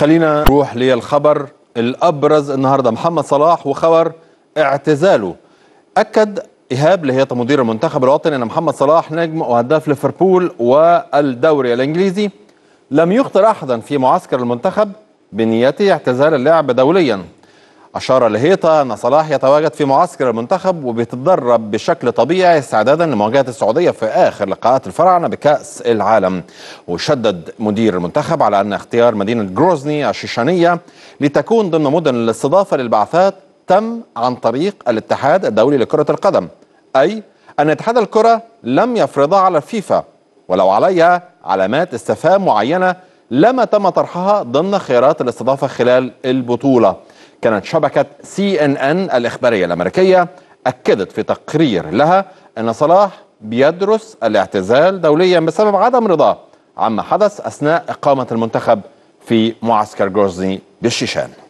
خلينا نروح للخبر الابرز النهارده محمد صلاح وخبر اعتزاله اكد ايهاب اللي هي مدير المنتخب الوطني ان محمد صلاح نجم وهداف ليفربول والدوري الانجليزي لم يخطر احدا في معسكر المنتخب بنيته اعتزال اللعب دوليا أشار لهيطة أن صلاح يتواجد في معسكر المنتخب وبيتدرب بشكل طبيعي استعدادا لمواجهة السعودية في آخر لقاءات الفراعنة بكأس العالم وشدد مدير المنتخب على أن اختيار مدينة جروزني الشيشانية لتكون ضمن مدن الاستضافة للبعثات تم عن طريق الاتحاد الدولي لكرة القدم أي أن اتحاد الكرة لم يفرضها على الفيفا ولو عليها علامات استفهام معينة لما تم طرحها ضمن خيارات الاستضافة خلال البطولة كانت شبكة سي ان ان الإخبارية الأمريكية أكدت في تقرير لها أن صلاح بيدرس الاعتزال دوليا بسبب عدم رضاه عما حدث أثناء إقامة المنتخب في معسكر جوزني بالشيشان